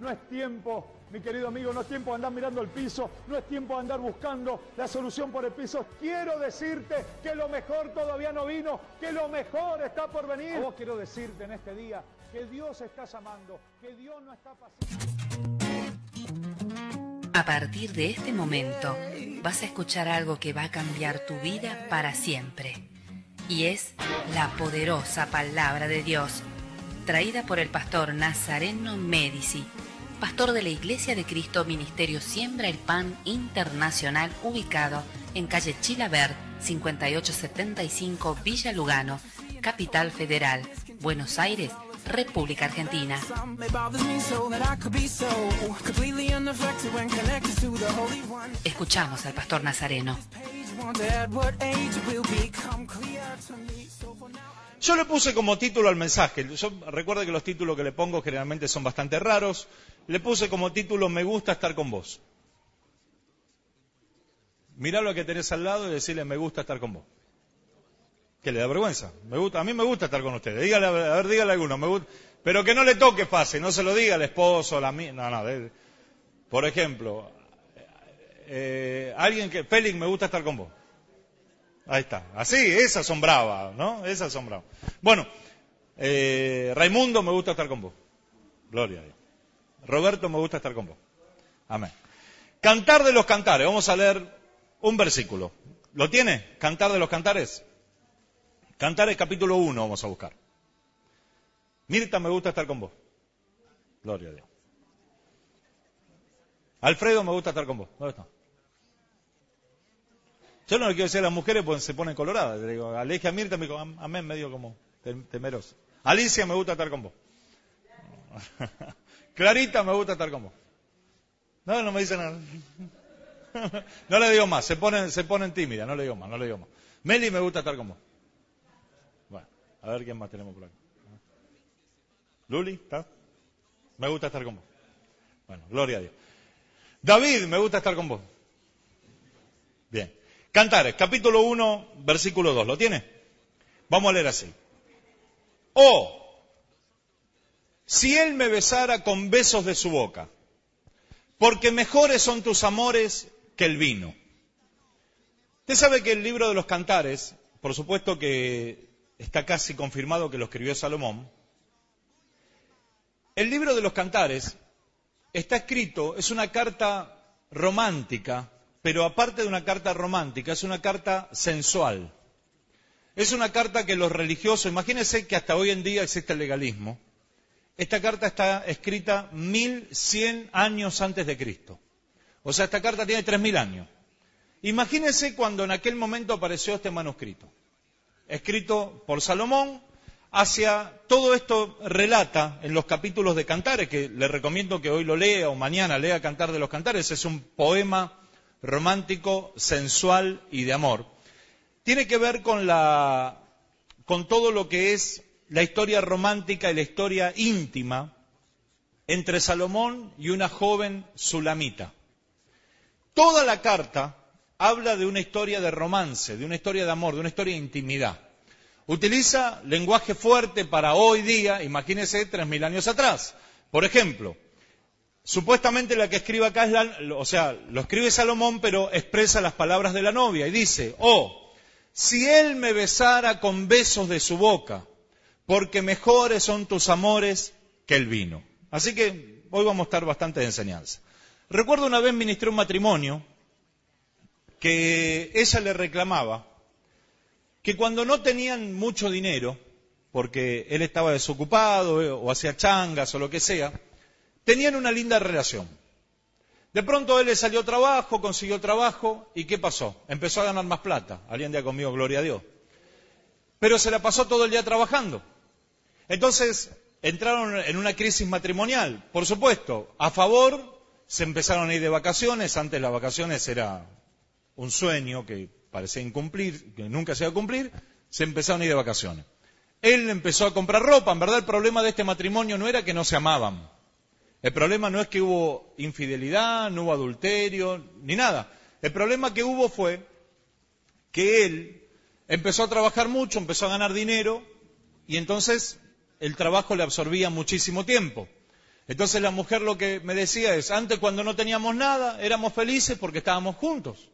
No es tiempo, mi querido amigo, no es tiempo de andar mirando el piso, no es tiempo de andar buscando la solución por el piso. Quiero decirte que lo mejor todavía no vino, que lo mejor está por venir. Oh, quiero decirte en este día que Dios está llamando, que Dios no está pasando. A partir de este momento vas a escuchar algo que va a cambiar tu vida para siempre. Y es la poderosa palabra de Dios traída por el pastor Nazareno Medici pastor de la Iglesia de Cristo Ministerio Siembra el Pan Internacional, ubicado en calle Chilabert, 5875 Villa Lugano, Capital Federal, Buenos Aires, República Argentina. Escuchamos al pastor Nazareno. Yo le puse como título al mensaje. Yo recuerdo que los títulos que le pongo generalmente son bastante raros. Le puse como título Me gusta estar con vos. Mirá lo que tenés al lado y decirle Me gusta estar con vos. Que le da vergüenza. Me gusta, a mí me gusta estar con ustedes. Dígale, a ver, dígale alguno. Me gusta, pero que no le toque fácil, no se lo diga al esposo, a la mía. No, no. por ejemplo, eh, alguien que, Félix, me gusta estar con vos. Ahí está. Así, es asombraba, ¿no? Es asombraba, Bueno, eh, Raimundo, me gusta estar con vos. Gloria a Dios. Roberto, me gusta estar con vos. Amén. Cantar de los cantares. Vamos a leer un versículo. ¿Lo tiene? Cantar de los cantares. Cantares capítulo 1 vamos a buscar. Mirta, me gusta estar con vos. Gloria a Dios. Alfredo, me gusta estar con vos. ¿Dónde está? Yo no le quiero decir a las mujeres pues se ponen coloradas. Le digo, a Mirta me dijo, amén, medio como temerosa Alicia, me gusta estar con vos. Clarita, me gusta estar con vos. No, no me dice nada. no le digo más, se ponen, se ponen tímidas, no le digo más, no le digo más. Meli, me gusta estar con vos. Bueno, a ver quién más tenemos por acá. Luli, ¿está? Me gusta estar con vos. Bueno, gloria a Dios. David, me gusta estar con vos. Bien. Cantares, capítulo 1, versículo 2. ¿Lo tiene? Vamos a leer así. O, oh, si él me besara con besos de su boca, porque mejores son tus amores que el vino. Usted sabe que el libro de los cantares, por supuesto que está casi confirmado que lo escribió Salomón, el libro de los cantares está escrito, es una carta romántica pero aparte de una carta romántica, es una carta sensual. Es una carta que los religiosos, imagínense que hasta hoy en día existe el legalismo. Esta carta está escrita 1100 años antes de Cristo. O sea, esta carta tiene 3000 años. Imagínense cuando en aquel momento apareció este manuscrito, escrito por Salomón, hacia todo esto relata en los capítulos de Cantares, que le recomiendo que hoy lo lea o mañana lea Cantar de los Cantares, es un poema romántico, sensual y de amor, tiene que ver con, la, con todo lo que es la historia romántica y la historia íntima entre Salomón y una joven sulamita. Toda la carta habla de una historia de romance, de una historia de amor, de una historia de intimidad. Utiliza lenguaje fuerte para hoy día, imagínense tres mil años atrás. Por ejemplo, Supuestamente la que escribe acá es la, o sea, lo escribe Salomón, pero expresa las palabras de la novia y dice, oh, si él me besara con besos de su boca, porque mejores son tus amores que el vino. Así que hoy vamos a estar bastante de enseñanza. Recuerdo una vez ministré un matrimonio que ella le reclamaba que cuando no tenían mucho dinero, porque él estaba desocupado eh, o hacía changas o lo que sea, Tenían una linda relación. De pronto él le salió trabajo, consiguió trabajo, ¿y qué pasó? Empezó a ganar más plata. Alguien día conmigo, gloria a Dios. Pero se la pasó todo el día trabajando. Entonces entraron en una crisis matrimonial. Por supuesto, a favor, se empezaron a ir de vacaciones. Antes las vacaciones era un sueño que parecía incumplir, que nunca se iba a cumplir. Se empezaron a ir de vacaciones. Él empezó a comprar ropa. En verdad, el problema de este matrimonio no era que no se amaban. El problema no es que hubo infidelidad, no hubo adulterio, ni nada. El problema que hubo fue que él empezó a trabajar mucho, empezó a ganar dinero y entonces el trabajo le absorbía muchísimo tiempo. Entonces la mujer lo que me decía es, antes cuando no teníamos nada, éramos felices porque estábamos juntos.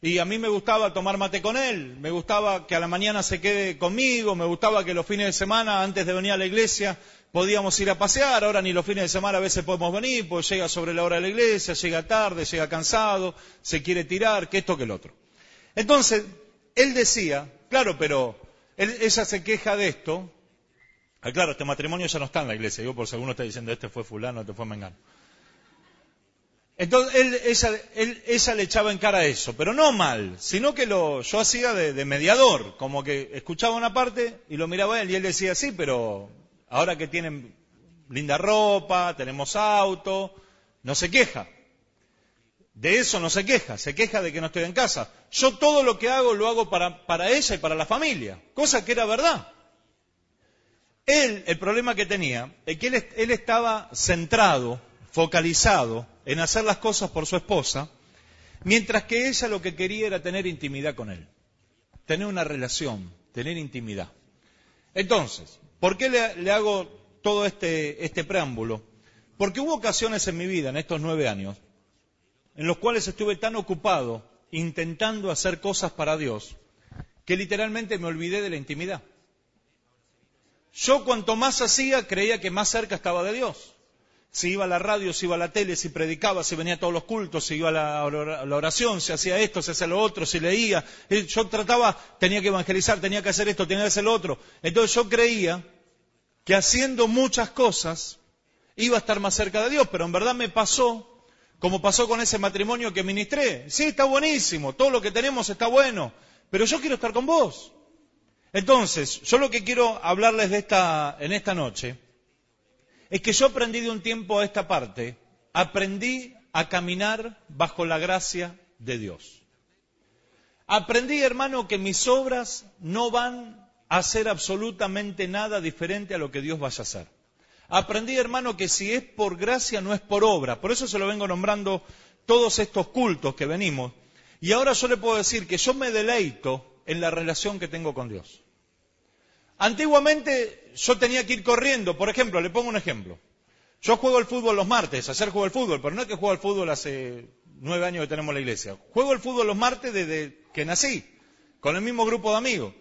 Y a mí me gustaba tomar mate con él, me gustaba que a la mañana se quede conmigo, me gustaba que los fines de semana, antes de venir a la iglesia, podíamos ir a pasear, ahora ni los fines de semana a veces podemos venir, pues llega sobre la hora de la iglesia, llega tarde, llega cansado, se quiere tirar, que esto, que el otro. Entonces, él decía, claro, pero ella se queja de esto, ah, claro, este matrimonio ya no está en la iglesia, digo por si alguno está diciendo, este fue fulano, este fue mengano. Entonces, él, ella, él, ella, le echaba en cara eso, pero no mal, sino que lo, yo hacía de, de mediador, como que escuchaba una parte y lo miraba él y él decía, sí, pero ahora que tienen linda ropa, tenemos auto, no se queja. De eso no se queja, se queja de que no estoy en casa. Yo todo lo que hago lo hago para, para ella y para la familia, cosa que era verdad. Él, el problema que tenía, es que él estaba centrado, focalizado en hacer las cosas por su esposa, mientras que ella lo que quería era tener intimidad con él, tener una relación, tener intimidad. Entonces, ¿Por qué le, hago todo este, este preámbulo? Porque hubo ocasiones en mi vida, en estos nueve años, en los cuales estuve tan ocupado intentando hacer cosas para Dios, que literalmente me olvidé de la intimidad. Yo cuanto más hacía, creía que más cerca estaba de Dios si iba a la radio, si iba a la tele, si predicaba, si venía a todos los cultos, si iba a la oración, si hacía esto, si hacía lo otro, si leía. Yo trataba, tenía que evangelizar, tenía que hacer esto, tenía que hacer lo otro. Entonces yo creía que haciendo muchas cosas iba a estar más cerca de Dios, pero en verdad me pasó como pasó con ese matrimonio que ministré. Sí, está buenísimo, todo lo que tenemos está bueno, pero yo quiero estar con vos. Entonces, yo lo que quiero hablarles de esta, en esta noche es que yo aprendí de un tiempo a esta parte, aprendí a caminar bajo la gracia de Dios. Aprendí, hermano, que mis obras no van a ser absolutamente nada diferente a lo que Dios vaya a hacer. Aprendí, hermano, que si es por gracia no es por obra. Por eso se lo vengo nombrando todos estos cultos que venimos. Y ahora yo le puedo decir que yo me deleito en la relación que tengo con Dios. Antiguamente yo tenía que ir corriendo. Por ejemplo, le pongo un ejemplo. Yo juego al fútbol los martes, ayer juego al fútbol, pero no es que juego al fútbol hace nueve años que tenemos la iglesia. Juego al fútbol los martes desde que nací, con el mismo grupo de amigos.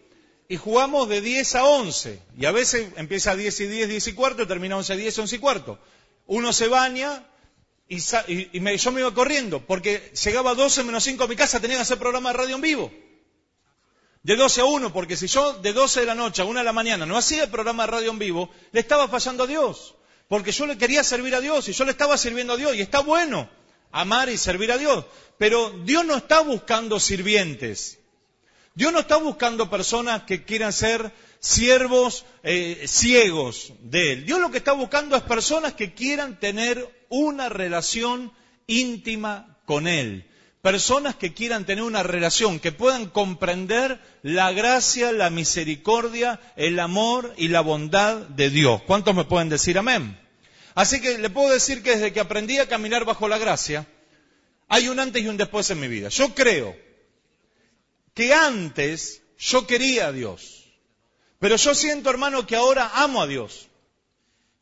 Y jugamos de 10 a 11. Y a veces empieza a diez y diez, diez y cuarto, termina 11 y diez, y cuarto. Uno se baña y, yo me iba corriendo, porque llegaba 12 menos cinco a mi casa, tenía que hacer programa de radio en vivo de 12 a 1, porque si yo de 12 de la noche a 1 de la mañana no hacía el programa de radio en vivo, le estaba fallando a Dios, porque yo le quería servir a Dios y yo le estaba sirviendo a Dios y está bueno amar y servir a Dios, pero Dios no está buscando sirvientes. Dios no está buscando personas que quieran ser siervos eh, ciegos de Él. Dios lo que está buscando es personas que quieran tener una relación íntima con Él. Personas que quieran tener una relación, que puedan comprender la gracia, la misericordia, el amor y la bondad de Dios. ¿Cuántos me pueden decir amén? Así que le puedo decir que desde que aprendí a caminar bajo la gracia, hay un antes y un después en mi vida. Yo creo que antes yo quería a Dios, pero yo siento, hermano, que ahora amo a Dios.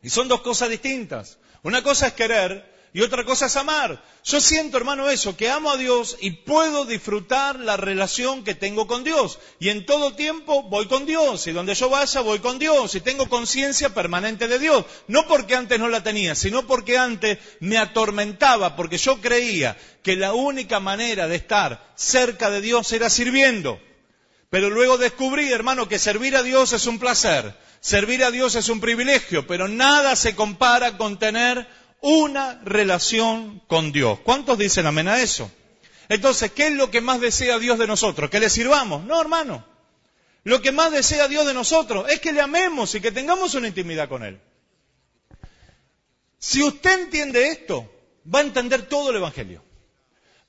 Y son dos cosas distintas. Una cosa es querer y otra cosa es amar. Yo siento, hermano, eso, que amo a Dios y puedo disfrutar la relación que tengo con Dios. Y en todo tiempo voy con Dios, y donde yo vaya voy con Dios, y tengo conciencia permanente de Dios. No porque antes no la tenía, sino porque antes me atormentaba, porque yo creía que la única manera de estar cerca de Dios era sirviendo. Pero luego descubrí, hermano, que servir a Dios es un placer, servir a Dios es un privilegio, pero nada se compara con tener una relación con Dios. ¿Cuántos dicen amén a eso? Entonces, ¿qué es lo que más desea Dios de nosotros? ¿Que le sirvamos? No, hermano. Lo que más desea Dios de nosotros es que le amemos y que tengamos una intimidad con Él. Si usted entiende esto, va a entender todo el Evangelio.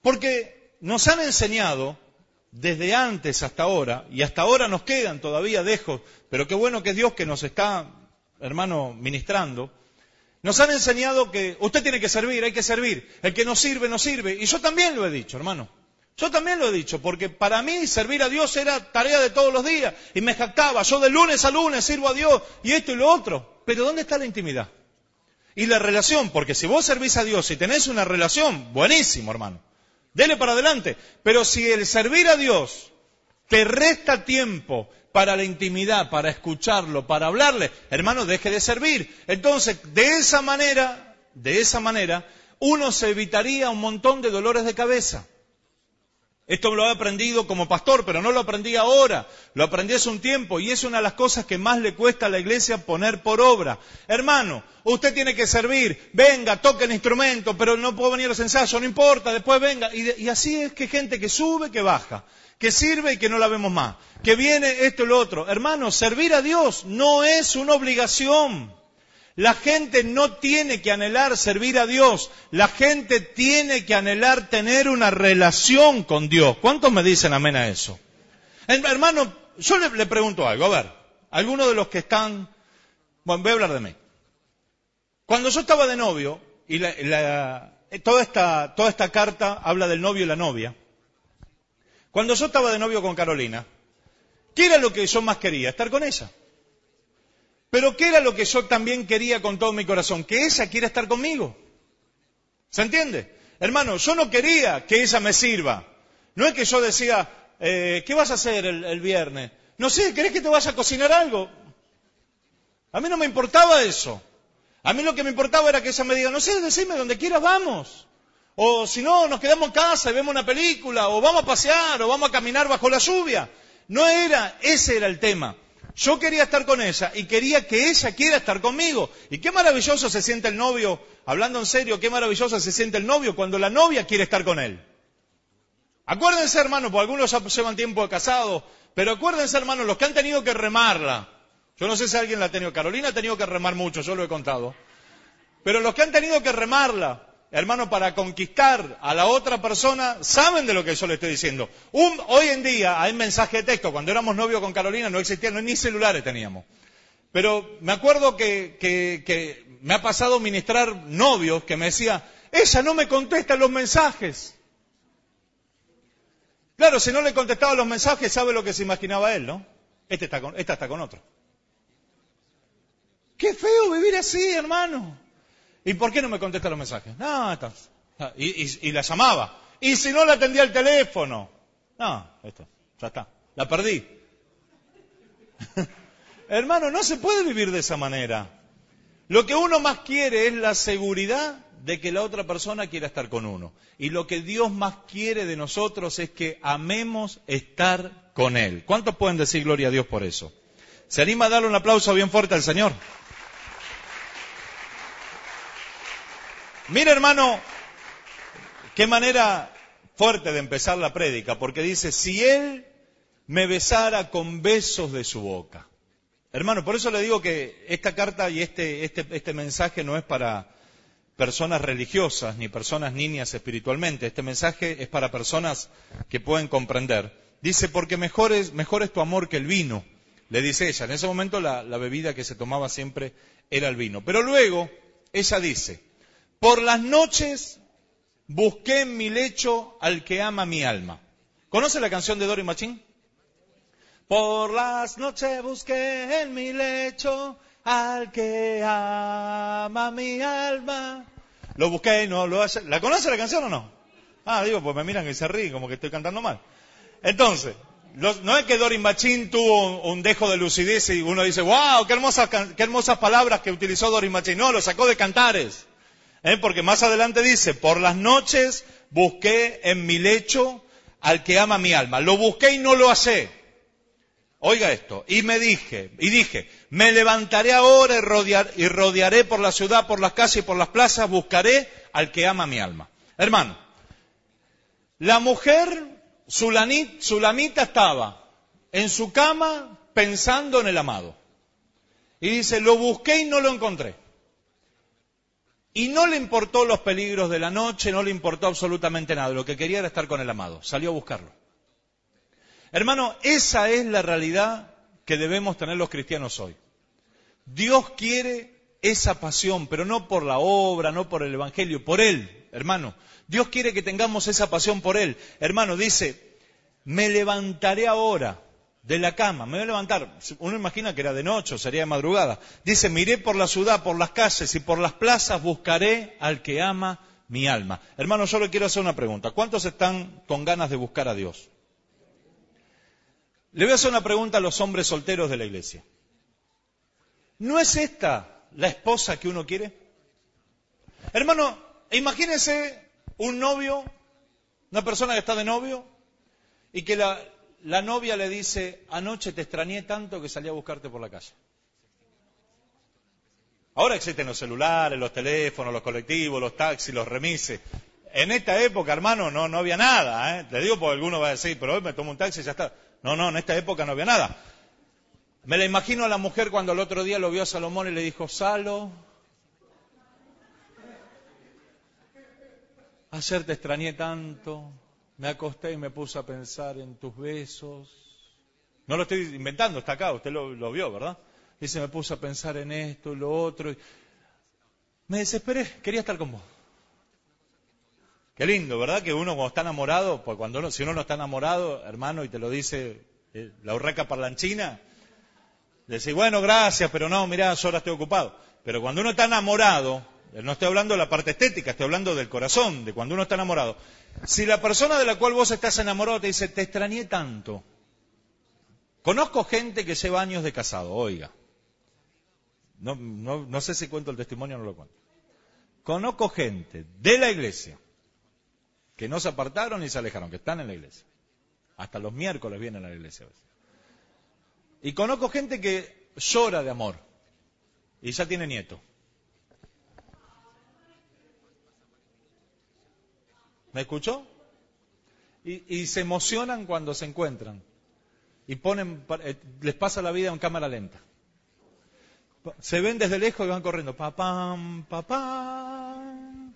Porque nos han enseñado desde antes hasta ahora, y hasta ahora nos quedan todavía dejos, pero qué bueno que es Dios que nos está, hermano, ministrando, nos han enseñado que usted tiene que servir, hay que servir. El que no sirve, no sirve. Y yo también lo he dicho, hermano. Yo también lo he dicho, porque para mí servir a Dios era tarea de todos los días. Y me jactaba, yo de lunes a lunes sirvo a Dios y esto y lo otro. Pero ¿dónde está la intimidad? Y la relación, porque si vos servís a Dios y tenés una relación, buenísimo, hermano. Dele para adelante. Pero si el servir a Dios te resta tiempo, para la intimidad, para escucharlo, para hablarle, hermano, deje de servir. Entonces, de esa manera, de esa manera, uno se evitaría un montón de dolores de cabeza. Esto lo he aprendido como pastor, pero no lo aprendí ahora, lo aprendí hace un tiempo y es una de las cosas que más le cuesta a la iglesia poner por obra. Hermano, usted tiene que servir, venga, toque el instrumento, pero no puedo venir a los ensayos, no importa, después venga. Y, y así es que gente que sube, que baja que sirve y que no la vemos más, que viene esto y lo otro. Hermanos, servir a Dios no es una obligación. La gente no tiene que anhelar servir a Dios, la gente tiene que anhelar tener una relación con Dios. ¿Cuántos me dicen amén a eso? Em, hermano, yo le, pregunto algo, a ver, algunos de los que están, bueno, voy a hablar de mí. Cuando yo estaba de novio, y la, toda, esta, toda esta carta habla del novio y la novia, cuando yo estaba de novio con Carolina, ¿qué era lo que yo más quería? Estar con ella. Pero ¿qué era lo que yo también quería con todo mi corazón? Que ella quiera estar conmigo. ¿Se entiende? Hermano, yo no quería que ella me sirva. No es que yo decía, eh, ¿qué vas a hacer el, viernes? No sé, ¿querés que te vaya a cocinar algo? A mí no me importaba eso. A mí lo que me importaba era que ella me diga, no sé, decime donde quieras, vamos. O si no, nos quedamos en casa y vemos una película, o vamos a pasear, o vamos a caminar bajo la lluvia. No era, ese era el tema. Yo quería estar con ella y quería que ella quiera estar conmigo. Y qué maravilloso se siente el novio, hablando en serio, qué maravilloso se siente el novio cuando la novia quiere estar con él. Acuérdense, hermanos, porque algunos llevan tiempo casados, pero acuérdense, hermanos, los que han tenido que remarla. Yo no sé si alguien la ha tenido. Carolina ha tenido que remar mucho, yo lo he contado. Pero los que han tenido que remarla, hermano, para conquistar a la otra persona, saben de lo que yo le estoy diciendo. hoy en día hay mensaje de texto. Cuando éramos novios con Carolina no existían, ni celulares teníamos. Pero me acuerdo que, me ha pasado ministrar novios que me decía, ella no me contesta los mensajes. Claro, si no le contestaba los mensajes, sabe lo que se imaginaba él, ¿no? Este está con, esta está con otro. Qué feo vivir así, hermano. ¿Y por qué no me contesta los mensajes? No, Y, la llamaba. Y si no la atendía el teléfono. No, ya está. La perdí. Hermano, no se puede vivir de esa manera. Lo que uno más quiere es la seguridad de que la otra persona quiera estar con uno. Y lo que Dios más quiere de nosotros es que amemos estar con Él. ¿Cuántos pueden decir gloria a Dios por eso? ¿Se anima a darle un aplauso bien fuerte al Señor? Mira, hermano, qué manera fuerte de empezar la prédica, porque dice, si Él me besara con besos de su boca. Hermano, por eso le digo que esta carta y este, este, este mensaje no es para personas religiosas ni personas niñas espiritualmente. Este mensaje es para personas que pueden comprender. Dice, porque mejor es, tu amor que el vino, le dice ella. En ese momento la bebida que se tomaba siempre era el vino. Pero luego ella dice, por las noches busqué en mi lecho al que ama mi alma. ¿Conoce la canción de Dory Machín? Por las noches busqué en mi lecho al que ama mi alma. Lo busqué y no lo hallé. ¿La conoce la canción o no? Ah, digo, pues me miran y se ríen, como que estoy cantando mal. Entonces, no es que Doris Machín tuvo un, dejo de lucidez y uno dice, wow, qué hermosas, qué palabras que utilizó Doris Machín. No, lo sacó de cantares. ¿Eh? Porque más adelante dice, por las noches busqué en mi lecho al que ama mi alma. Lo busqué y no lo hice. Oiga esto, y me dije, y dije, me levantaré ahora y, rodearé por la ciudad, por las casas y por las plazas, buscaré al que ama mi alma. Hermano, la mujer sulanit, sulamita estaba en su cama pensando en el amado. Y dice, lo busqué y no lo encontré. Y no le importó los peligros de la noche, no le importó absolutamente nada. Lo que quería era estar con el amado. Salió a buscarlo. Hermano, esa es la realidad que debemos tener los cristianos hoy. Dios quiere esa pasión, pero no por la obra, no por el Evangelio, por Él, hermano. Dios quiere que tengamos esa pasión por Él. Hermano, dice, me levantaré ahora de la cama, me voy a levantar, uno imagina que era de noche, o sería de madrugada, dice, miré por la ciudad, por las calles y por las plazas, buscaré al que ama mi alma. Hermano, yo le quiero hacer una pregunta, ¿cuántos están con ganas de buscar a Dios? Le voy a hacer una pregunta a los hombres solteros de la iglesia. ¿No es esta la esposa que uno quiere? Hermano, imagínense un novio, una persona que está de novio, y que la, la novia le dice, anoche te extrañé tanto que salí a buscarte por la calle. Ahora existen los celulares, los teléfonos, los colectivos, los taxis, los remises. En esta época, hermano, no, no había nada. ¿eh? Te digo porque alguno va a decir, pero hoy me tomo un taxi y ya está. No, no, en esta época no había nada. Me la imagino a la mujer cuando el otro día lo vio a Salomón y le dijo, Salo, ayer te extrañé tanto, me acosté y me puse a pensar en tus besos. No lo estoy inventando, está acá, usted lo, vio, ¿verdad? Dice, me puse a pensar en esto y lo otro. Me desesperé, quería estar con vos. Qué lindo, ¿verdad? Que uno cuando está enamorado, pues cuando si uno no está enamorado, hermano, y te lo dice eh, la urraca parlanchina, decís, bueno, gracias, pero no, mirá, yo ahora estoy ocupado. Pero cuando uno está enamorado, no estoy hablando de la parte estética, estoy hablando del corazón, de cuando uno está enamorado. Si la persona de la cual vos estás enamorado te dice, te extrañé tanto. Conozco gente que lleva años de casado, oiga. No, sé si cuento el testimonio o no lo cuento. Conozco gente de la iglesia que no se apartaron ni se alejaron, que están en la iglesia. Hasta los miércoles vienen a la iglesia Y conozco gente que llora de amor y ya tiene nieto. ¿Me escuchó? Y, se emocionan cuando se encuentran. Y ponen, eh, les pasa la vida en cámara lenta. Se ven desde lejos y van corriendo. papá pam,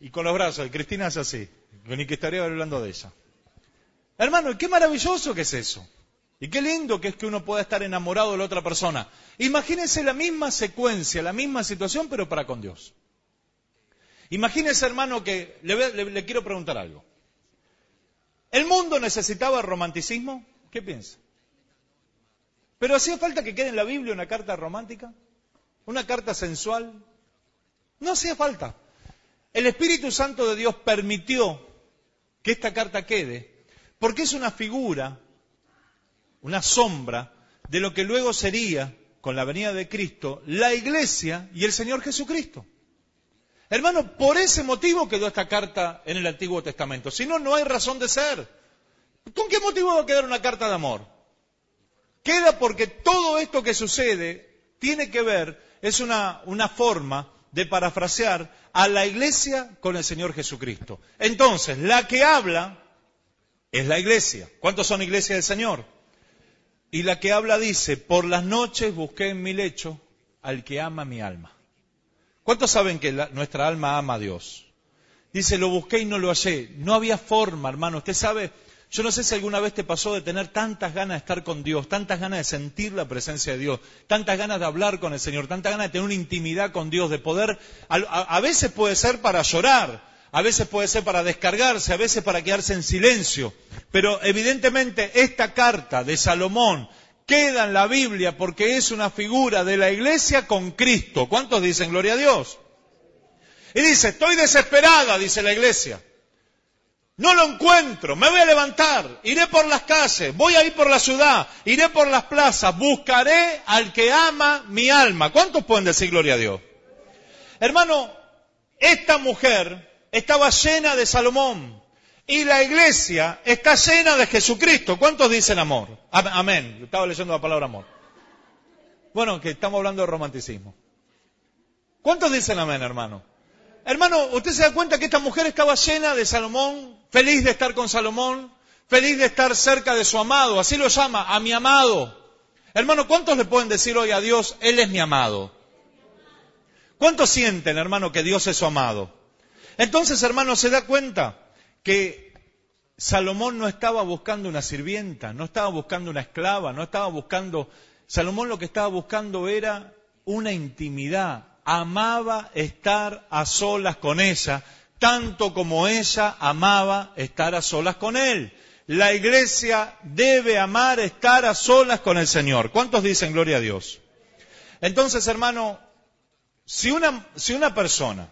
Y con los brazos. Cristina es así. Ni que estaría hablando de ella. Hermano, qué maravilloso que es eso. Y qué lindo que es que uno pueda estar enamorado de la otra persona. Imagínense la misma secuencia, la misma situación, pero para con Dios. Imagínese, hermano, que le, le quiero preguntar algo. ¿El mundo necesitaba romanticismo? ¿Qué piensa? ¿Pero hacía falta que quede en la Biblia una carta romántica? ¿Una carta sensual? No hacía falta. El Espíritu Santo de Dios permitió que esta carta quede, porque es una figura, una sombra de lo que luego sería, con la venida de Cristo, la iglesia y el Señor Jesucristo. Hermano, por ese motivo quedó esta carta en el Antiguo Testamento. Si no, no hay razón de ser. ¿Con qué motivo va a quedar una carta de amor? Queda porque todo esto que sucede tiene que ver, es una, una forma de parafrasear a la iglesia con el Señor Jesucristo. Entonces, la que habla es la iglesia. ¿Cuántos son iglesias del Señor? Y la que habla dice, por las noches busqué en mi lecho al que ama mi alma. ¿Cuántos saben que nuestra alma ama a Dios? Dice, lo busqué y no lo hallé. No había forma, hermano. Usted sabe, yo no sé si alguna vez te pasó de tener tantas ganas de estar con Dios, tantas ganas de sentir la presencia de Dios, tantas ganas de hablar con el Señor, tantas ganas de tener una intimidad con Dios, de poder, a veces puede ser para llorar, a veces puede ser para descargarse, a veces para quedarse en silencio. Pero evidentemente esta carta de Salomón queda en la Biblia porque es una figura de la iglesia con Cristo. ¿Cuántos dicen gloria a Dios? Y dice, estoy desesperada, dice la iglesia. No lo encuentro, me voy a levantar, iré por las calles, voy a ir por la ciudad, iré por las plazas, buscaré al que ama mi alma. ¿Cuántos pueden decir gloria a Dios? Hermano, esta mujer estaba llena de Salomón, y la iglesia está llena de Jesucristo. ¿Cuántos dicen amor? Amén. estaba leyendo la palabra amor. Bueno, que estamos hablando de romanticismo. ¿Cuántos dicen amén, hermano? Hermano, usted se da cuenta que esta mujer estaba llena de Salomón, feliz de estar con Salomón, feliz de estar cerca de su amado, así lo llama, a mi amado. Hermano, ¿cuántos le pueden decir hoy a Dios, Él es mi amado? ¿Cuántos sienten, hermano, que Dios es su amado? Entonces, hermano, se da cuenta que Salomón no estaba buscando una sirvienta, no estaba buscando una esclava, no estaba buscando... Salomón lo que estaba buscando era una intimidad. Amaba estar a solas con ella, tanto como ella amaba estar a solas con él. La iglesia debe amar estar a solas con el Señor. ¿Cuántos dicen gloria a Dios? Entonces, hermano, si una, si una persona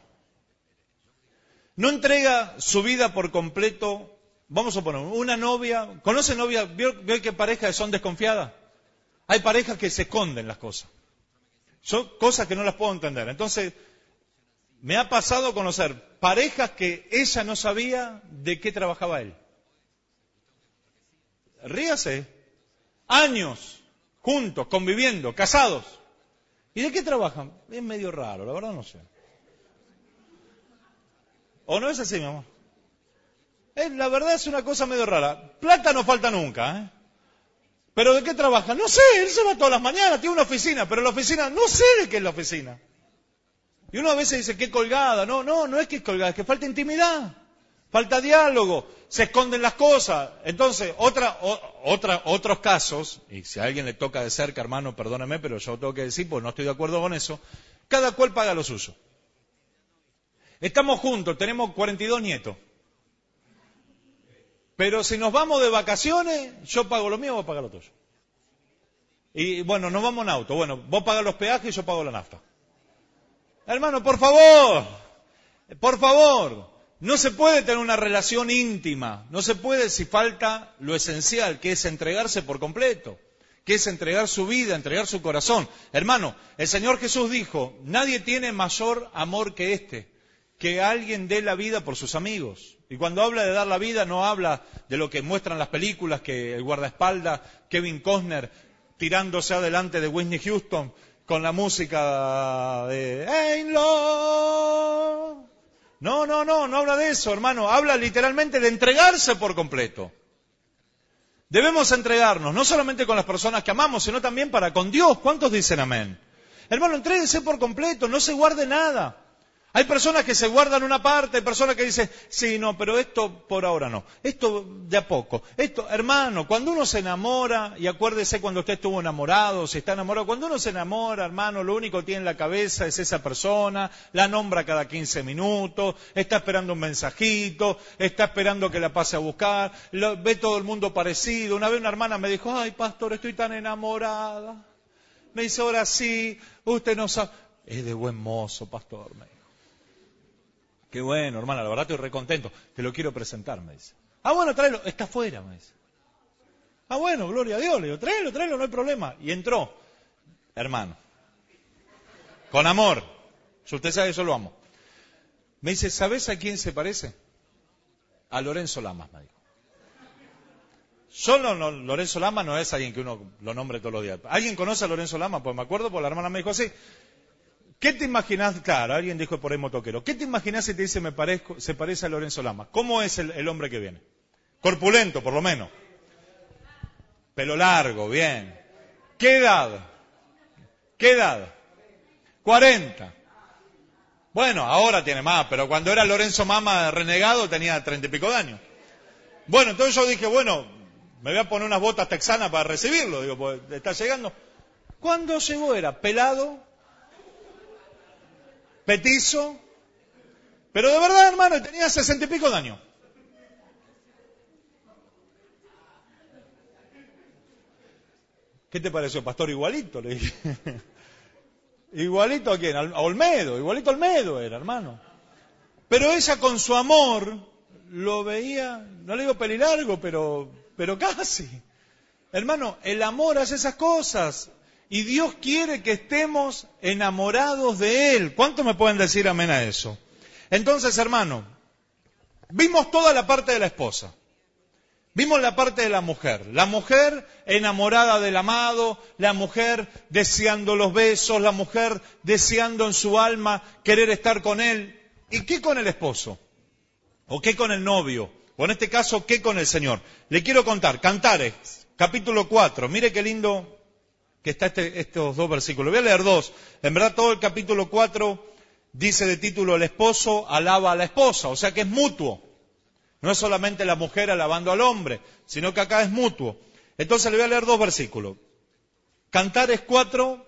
no entrega su vida por completo. Vamos a poner, una novia, ¿conoce novia? veo que parejas son desconfiadas? Hay parejas que se esconden las cosas. Son cosas que no las puedo entender. Entonces, me ha pasado conocer parejas que ella no sabía de qué trabajaba él. Ríase. Años juntos, conviviendo, casados. ¿Y de qué trabajan? Es medio raro, la verdad no sé. ¿O no es así, mi amor? Eh, la verdad es una cosa medio rara. Plata no falta nunca, ¿eh? ¿Pero de qué trabaja? No sé, él se va todas las mañanas, tiene una oficina, pero la oficina, no sé de qué es la oficina. Y uno a veces dice, qué colgada. No, no, no es que es colgada, es que falta intimidad, falta diálogo, se esconden las cosas. Entonces, otra, otra, otros casos, y si a alguien le toca de cerca, hermano, perdóname, pero yo tengo que decir, pues no estoy de acuerdo con eso, cada cual paga lo suyo. Estamos juntos, tenemos 42 nietos. Pero si nos vamos de vacaciones, yo pago lo mío, vos pagas lo tuyo. Y bueno, nos vamos en auto. Bueno, vos pagas los peajes y yo pago la nafta. Hermano, por favor, por favor, no se puede tener una relación íntima, no se puede si falta lo esencial, que es entregarse por completo, que es entregar su vida, entregar su corazón. Hermano, el Señor Jesús dijo, nadie tiene mayor amor que este, que alguien dé la vida por sus amigos. Y cuando habla de dar la vida, no habla de lo que muestran las películas, que el guardaespaldas, Kevin Costner, tirándose adelante de Whitney Houston con la música de Ain't No, no, no, no habla de eso, hermano. Habla literalmente de entregarse por completo. Debemos entregarnos, no solamente con las personas que amamos, sino también para con Dios. ¿Cuántos dicen amén? Hermano, entréguese por completo, no se guarde nada. Hay personas que se guardan una parte, hay personas que dicen, sí, no, pero esto por ahora no, esto de a poco. Esto, hermano, cuando uno se enamora, y acuérdese cuando usted estuvo enamorado, si está enamorado, cuando uno se enamora, hermano, lo único que tiene en la cabeza es esa persona, la nombra cada 15 minutos, está esperando un mensajito, está esperando que la pase a buscar, lo, ve todo el mundo parecido. Una vez una hermana me dijo, ay, pastor, estoy tan enamorada. Me dice, ahora sí, usted no sabe. Es de buen mozo, pastor. Me Qué bueno, hermana, la verdad estoy recontento. Te lo quiero presentar, me dice. Ah, bueno, tráelo. Está afuera, me dice. Ah, bueno, gloria a Dios. Le digo, tráelo, tráelo, no hay problema. Y entró, hermano. Con amor. Si usted sabe, yo lo amo. Me dice, ¿sabes a quién se parece? A Lorenzo Lamas, me dijo. Solo Lorenzo Lamas no es alguien que uno lo nombre todos los días. ¿Alguien conoce a Lorenzo Lamas? Pues me acuerdo, porque la hermana me dijo así. ¿Qué te imaginas? Claro, alguien dijo por ahí motoquero. ¿Qué te imaginas si te dice me parezco, se parece a Lorenzo Lama? ¿Cómo es el, hombre que viene? Corpulento, por lo menos. Pelo largo, bien. ¿Qué edad? ¿Qué edad? 40. Bueno, ahora tiene más, pero cuando era Lorenzo Mama renegado tenía treinta y pico de años. Bueno, entonces yo dije, bueno, me voy a poner unas botas texanas para recibirlo. Digo, pues está llegando. Cuando llegó era pelado, petizo. Pero de verdad, hermano, tenía sesenta y pico de años. ¿Qué te pareció, pastor? Igualito, le dije. ¿Igualito a quién? A Olmedo, igualito Olmedo era, hermano. Pero ella con su amor lo veía, no le digo pelilargo, pero, pero casi. Hermano, el amor hace esas cosas y Dios quiere que estemos enamorados de Él. ¿Cuánto me pueden decir amén a eso? Entonces, hermano, vimos toda la parte de la esposa. Vimos la parte de la mujer, la mujer enamorada del amado, la mujer deseando los besos, la mujer deseando en su alma querer estar con él. ¿Y qué con el esposo? ¿O qué con el novio? O en este caso, ¿qué con el Señor? Le quiero contar, Cantares, capítulo 4, mire qué lindo que está este, estos dos versículos. Voy a leer dos. En verdad todo el capítulo 4 dice de título el esposo alaba a la esposa, o sea que es mutuo. No es solamente la mujer alabando al hombre, sino que acá es mutuo. Entonces le voy a leer dos versículos. Cantares cuatro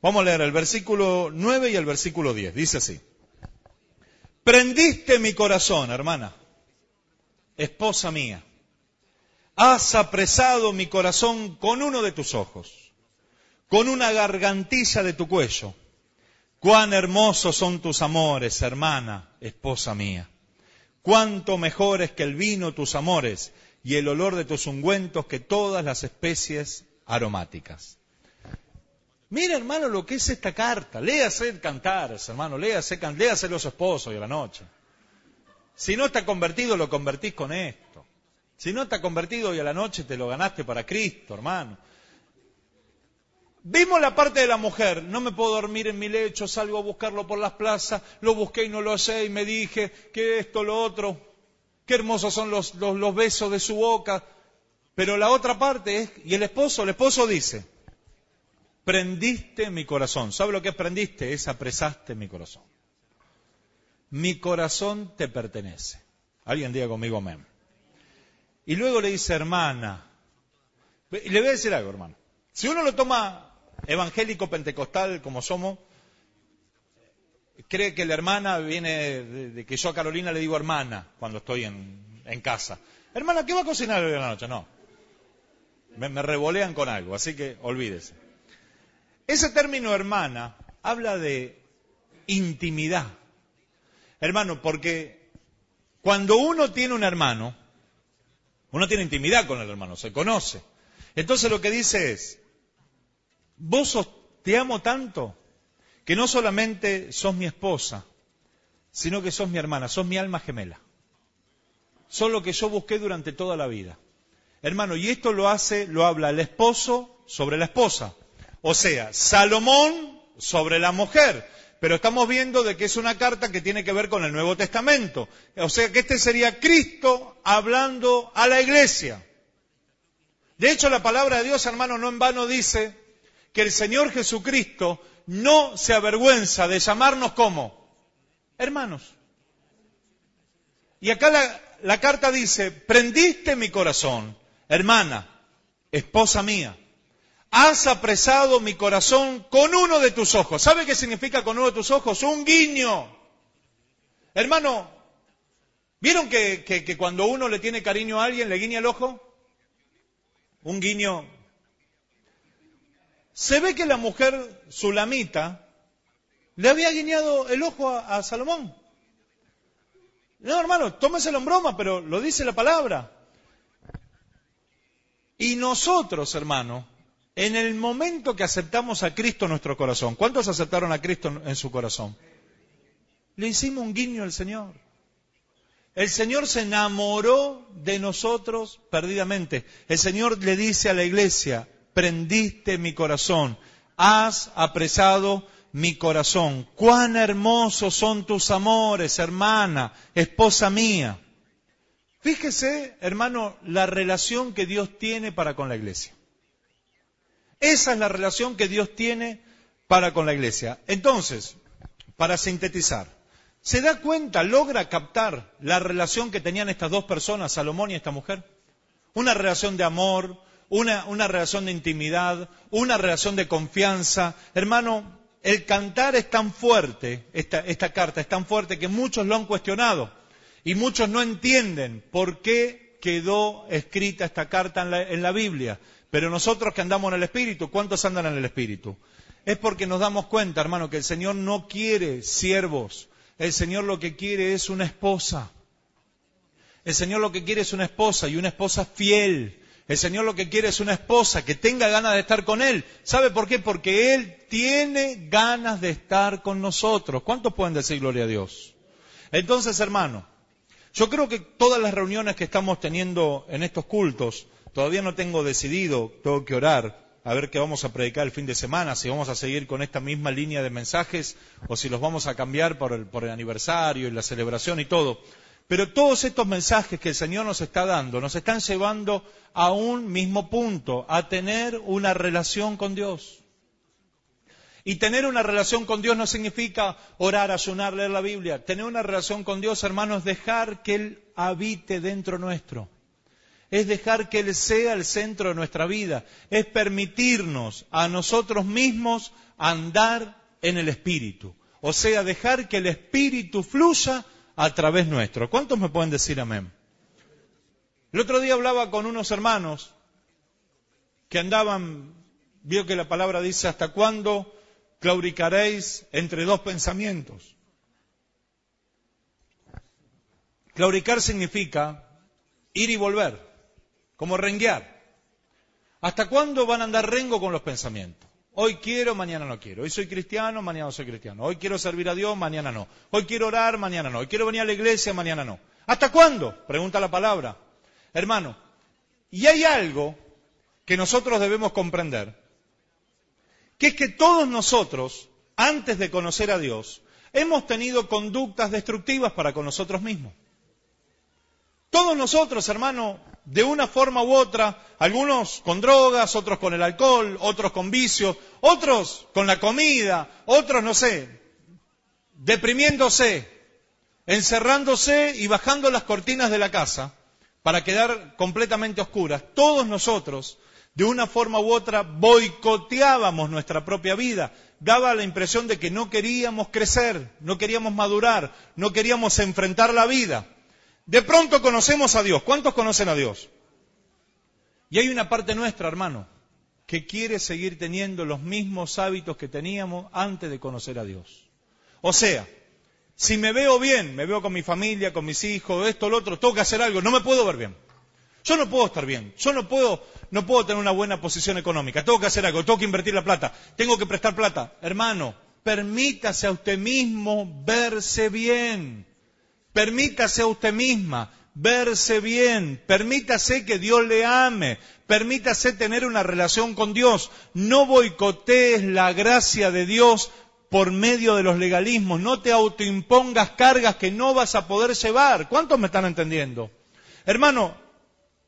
vamos a leer el versículo 9 y el versículo 10. Dice así. Prendiste mi corazón, hermana, esposa mía. Has apresado mi corazón con uno de tus ojos con una gargantilla de tu cuello. Cuán hermosos son tus amores, hermana, esposa mía. Cuánto mejor es que el vino tus amores y el olor de tus ungüentos que todas las especies aromáticas. Mira, hermano, lo que es esta carta. Léase cantar, hermano, léase, léase Los Esposos y a la noche. Si no está convertido, lo convertís con esto. Si no está convertido hoy a la noche, te lo ganaste para Cristo, hermano. Vimos la parte de la mujer, no me puedo dormir en mi lecho, salgo a buscarlo por las plazas, lo busqué y no lo sé y me dije que esto, lo otro, qué hermosos son los, los, besos de su boca. Pero la otra parte es, y el esposo, el esposo dice, prendiste mi corazón. ¿Sabe lo que prendiste? Es apresaste mi corazón. Mi corazón te pertenece. Alguien diga conmigo amén. Y luego le dice, hermana, y le voy a decir algo, hermano. Si uno lo toma evangélico pentecostal como somos, cree que la hermana viene de, que yo a Carolina le digo hermana cuando estoy en, casa. Hermana, ¿qué va a cocinar hoy en la noche? No. Me, me, revolean con algo, así que olvídese. Ese término hermana habla de intimidad. Hermano, porque cuando uno tiene un hermano, uno tiene intimidad con el hermano, se conoce. Entonces lo que dice es, vos te amo tanto que no solamente sos mi esposa, sino que sos mi hermana, sos mi alma gemela. Sos lo que yo busqué durante toda la vida. Hermano, y esto lo hace, lo habla el esposo sobre la esposa. O sea, Salomón sobre la mujer. Pero estamos viendo de que es una carta que tiene que ver con el Nuevo Testamento. O sea que este sería Cristo hablando a la iglesia. De hecho, la palabra de Dios, hermano, no en vano dice que el Señor Jesucristo no se avergüenza de llamarnos como hermanos. Y acá la, carta dice, prendiste mi corazón, hermana, esposa mía, has apresado mi corazón con uno de tus ojos. ¿Sabe qué significa con uno de tus ojos? Un guiño. Hermano, ¿vieron que cuando uno le tiene cariño a alguien le guiña el ojo? Un guiño se ve que la mujer sulamita le había guiñado el ojo a, Salomón. No, hermano, tómese en broma, pero lo dice la palabra. Y nosotros, hermano, en el momento que aceptamos a Cristo en nuestro corazón, ¿cuántos aceptaron a Cristo en su corazón? Le hicimos un guiño al Señor. El Señor se enamoró de nosotros perdidamente. El Señor le dice a la iglesia, prendiste mi corazón, has apresado mi corazón. Cuán hermosos son tus amores, hermana, esposa mía. Fíjese, hermano, la relación que Dios tiene para con la iglesia. Esa es la relación que Dios tiene para con la iglesia. Entonces, para sintetizar, ¿se da cuenta, logra captar la relación que tenían estas dos personas, Salomón y esta mujer? Una relación de amor, una, relación de intimidad, una relación de confianza. Hermano, el cantar es tan fuerte, esta, esta carta es tan fuerte que muchos lo han cuestionado y muchos no entienden por qué quedó escrita esta carta en la, en la Biblia. Pero nosotros que andamos en el Espíritu, ¿cuántos andan en el Espíritu? Es porque nos damos cuenta, hermano, que el Señor no quiere siervos. El Señor lo que quiere es una esposa. El Señor lo que quiere es una esposa y una esposa fiel, el Señor lo que quiere es una esposa que tenga ganas de estar con Él. ¿Sabe por qué? Porque Él tiene ganas de estar con nosotros. ¿Cuántos pueden decir gloria a Dios? Entonces, hermano, yo creo que todas las reuniones que estamos teniendo en estos cultos, todavía no tengo decidido, tengo que orar, a ver qué vamos a predicar el fin de semana, si vamos a seguir con esta misma línea de mensajes o si los vamos a cambiar por el, por el aniversario y la celebración y todo. Pero todos estos mensajes que el Señor nos está dando nos están llevando a un mismo punto, a tener una relación con Dios. Y tener una relación con Dios no significa orar, ayunar, leer la Biblia. Tener una relación con Dios, hermanos, es dejar que Él habite dentro nuestro. Es dejar que Él sea el centro de nuestra vida. Es permitirnos a nosotros mismos andar en el Espíritu. O sea, dejar que el Espíritu fluya a través nuestro. ¿Cuántos me pueden decir amén? El otro día hablaba con unos hermanos que andaban, vio que la palabra dice, ¿hasta cuándo clauricaréis entre dos pensamientos? Clauricar significa ir y volver, como renguear. ¿Hasta cuándo van a andar rengo con los pensamientos? Hoy quiero, mañana no quiero. Hoy soy cristiano, mañana no soy cristiano. Hoy quiero servir a Dios, mañana no. Hoy quiero orar, mañana no. Hoy quiero venir a la iglesia, mañana no. ¿Hasta cuándo? Pregunta la palabra. Hermano, y hay algo que nosotros debemos comprender, que es que todos nosotros, antes de conocer a Dios, hemos tenido conductas destructivas para con nosotros mismos. Todos nosotros, hermano, de una forma u otra, algunos con drogas, otros con el alcohol, otros con vicios, otros con la comida, otros, no sé, deprimiéndose, encerrándose y bajando las cortinas de la casa para quedar completamente oscuras. Todos nosotros, de una forma u otra, boicoteábamos nuestra propia vida, daba la impresión de que no queríamos crecer, no queríamos madurar, no queríamos enfrentar la vida. De pronto conocemos a Dios. ¿Cuántos conocen a Dios? Y hay una parte nuestra, hermano, que quiere seguir teniendo los mismos hábitos que teníamos antes de conocer a Dios. O sea, si me veo bien, me veo con mi familia, con mis hijos, esto, lo otro, tengo que hacer algo, no me puedo ver bien. Yo no puedo estar bien, yo no puedo, no puedo tener una buena posición económica, tengo que hacer algo, tengo que invertir la plata, tengo que prestar plata. Hermano, permítase a usted mismo verse bien. Permítase a usted misma verse bien, permítase que Dios le ame, permítase tener una relación con Dios. No boicotees la gracia de Dios por medio de los legalismos, no te autoimpongas cargas que no vas a poder llevar. ¿Cuántos me están entendiendo? Hermano,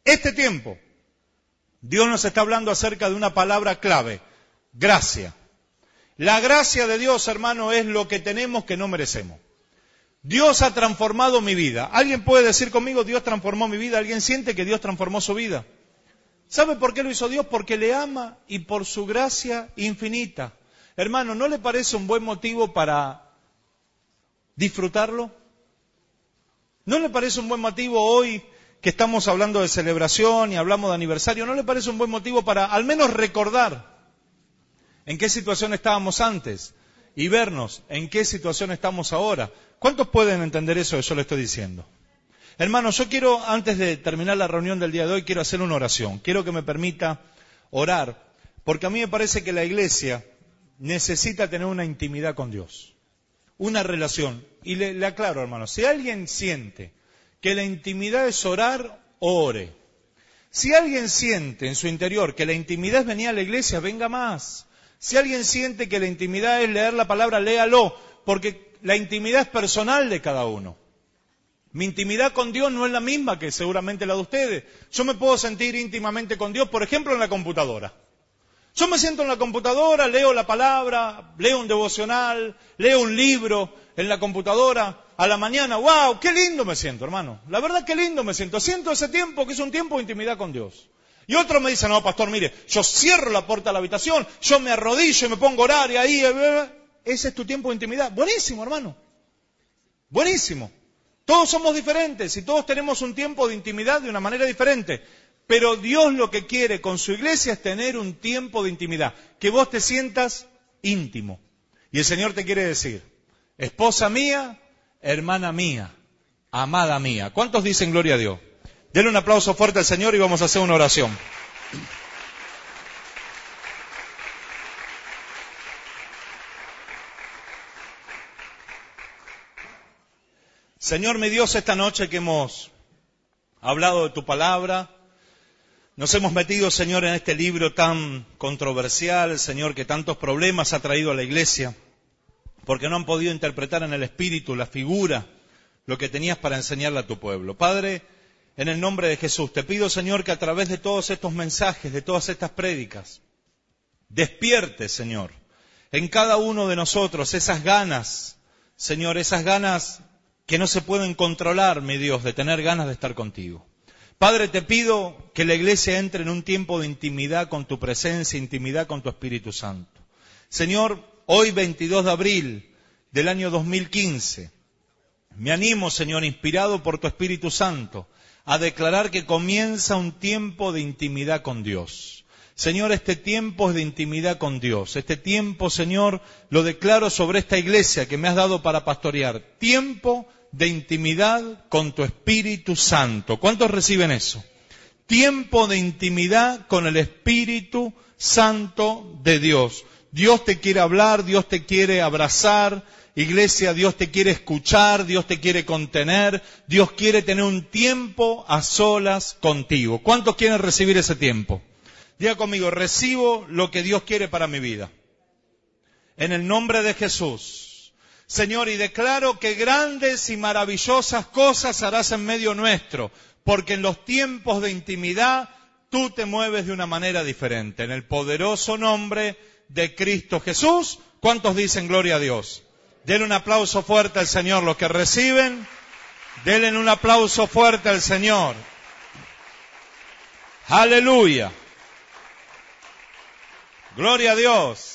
este tiempo, Dios nos está hablando acerca de una palabra clave, gracia. La gracia de Dios, hermano, es lo que tenemos que no merecemos. Dios ha transformado mi vida. ¿Alguien puede decir conmigo, Dios transformó mi vida? ¿Alguien siente que Dios transformó su vida? ¿Sabe por qué lo hizo Dios? Porque le ama y por su gracia infinita. Hermano, ¿no le parece un buen motivo para disfrutarlo? ¿No le parece un buen motivo hoy que estamos hablando de celebración y hablamos de aniversario? ¿No le parece un buen motivo para al menos recordar en qué situación estábamos antes? y vernos en qué situación estamos ahora. ¿Cuántos pueden entender eso que yo le estoy diciendo? Hermanos, yo quiero, antes de terminar la reunión del día de hoy, quiero hacer una oración. Quiero que me permita orar, porque a mí me parece que la iglesia necesita tener una intimidad con Dios, una relación. Y le, aclaro, hermanos, si alguien siente que la intimidad es orar, ore. Si alguien siente en su interior que la intimidad es venir a la iglesia, venga más. Si alguien siente que la intimidad es leer la palabra, léalo, porque la intimidad es personal de cada uno. Mi intimidad con Dios no es la misma que seguramente la de ustedes. Yo me puedo sentir íntimamente con Dios, por ejemplo, en la computadora. Yo me siento en la computadora, leo la palabra, leo un devocional, leo un libro en la computadora a la mañana. ¡Wow! ¡Qué lindo me siento, hermano! La verdad, qué lindo me siento. Siento ese tiempo que es un tiempo de intimidad con Dios. Y otro me dice, no, pastor, mire, yo cierro la puerta de la habitación, yo me arrodillo y me pongo a orar y ahí... Eh, eh, eh, ese es tu tiempo de intimidad. Buenísimo, hermano. Buenísimo. Todos somos diferentes y todos tenemos un tiempo de intimidad de una manera diferente. Pero Dios lo que quiere con su iglesia es tener un tiempo de intimidad, que vos te sientas íntimo. Y el Señor te quiere decir, esposa mía, hermana mía, amada mía. ¿Cuántos dicen gloria a Dios? Denle un aplauso fuerte al Señor y vamos a hacer una oración. Señor mi Dios, esta noche que hemos hablado de tu palabra, nos hemos metido, Señor, en este libro tan controversial, Señor, que tantos problemas ha traído a la iglesia, porque no han podido interpretar en el espíritu la figura, lo que tenías para enseñarle a tu pueblo. Padre, en el nombre de Jesús. Te pido, Señor, que a través de todos estos mensajes, de todas estas prédicas, despierte, Señor, en cada uno de nosotros esas ganas, Señor, esas ganas que no se pueden controlar, mi Dios, de tener ganas de estar contigo. Padre, te pido que la iglesia entre en un tiempo de intimidad con tu presencia, intimidad con tu Espíritu Santo. Señor, hoy 22 de abril del año 2015, me animo, Señor, inspirado por tu Espíritu Santo, a declarar que comienza un tiempo de intimidad con Dios. Señor, este tiempo es de intimidad con Dios. Este tiempo, Señor, lo declaro sobre esta iglesia que me has dado para pastorear. Tiempo de intimidad con tu Espíritu Santo. ¿Cuántos reciben eso? Tiempo de intimidad con el Espíritu Santo de Dios. Dios te quiere hablar, Dios te quiere abrazar, Iglesia, Dios te quiere escuchar, Dios te quiere contener, Dios quiere tener un tiempo a solas contigo. ¿Cuántos quieren recibir ese tiempo? Diga conmigo, recibo lo que Dios quiere para mi vida. En el nombre de Jesús. Señor, y declaro que grandes y maravillosas cosas harás en medio nuestro, porque en los tiempos de intimidad tú te mueves de una manera diferente. En el poderoso nombre de Cristo Jesús, ¿cuántos dicen gloria a Dios? Denle un aplauso fuerte al Señor. Los que reciben, denle un aplauso fuerte al Señor. Aleluya. Gloria a Dios.